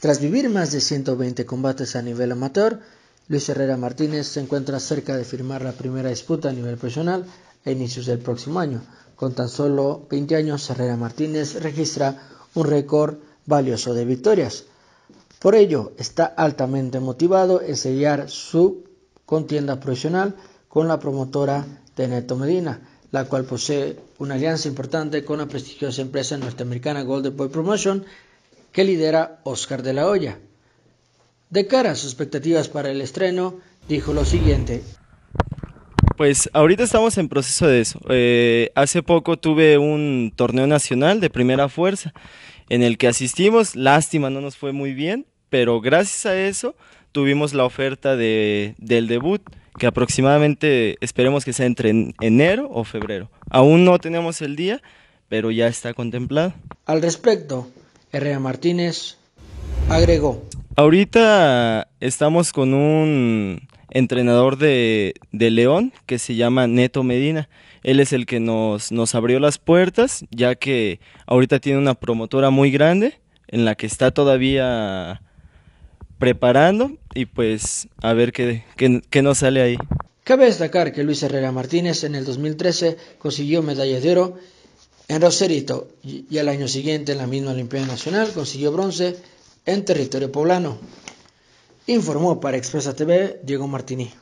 Tras vivir más de 120 combates a nivel amateur, Luis Herrera Martínez se encuentra cerca de firmar la primera disputa a nivel profesional a inicios del próximo año. Con tan solo 20 años, Herrera Martínez registra un récord valioso de victorias. Por ello, está altamente motivado en sellar su contienda profesional con la promotora de Neto Medina, la cual posee una alianza importante con la prestigiosa empresa norteamericana Golden Boy Promotion, que lidera Oscar de la Hoya. De cara a sus expectativas para el estreno, dijo lo siguiente. Pues ahorita estamos en proceso de eso. Eh, hace poco tuve un torneo nacional de primera fuerza en el que asistimos. Lástima, no nos fue muy bien, pero gracias a eso tuvimos la oferta de, del debut, que aproximadamente esperemos que sea entre enero o febrero. Aún no tenemos el día, pero ya está contemplado. Al respecto, Herrera Martínez agregó. Ahorita estamos con un entrenador de, León que se llama Neto Medina. Él es el que nos, nos abrió las puertas, ya que ahorita tiene una promotora muy grande en la que está todavía preparando y pues a ver qué, qué, nos sale ahí. Cabe destacar que Luis Herrera Martínez en el 2013 consiguió medalla de oro en Roserito y al año siguiente en la misma Olimpiada Nacional consiguió bronce en territorio poblano. Informó para Expresa TV Diego Martini.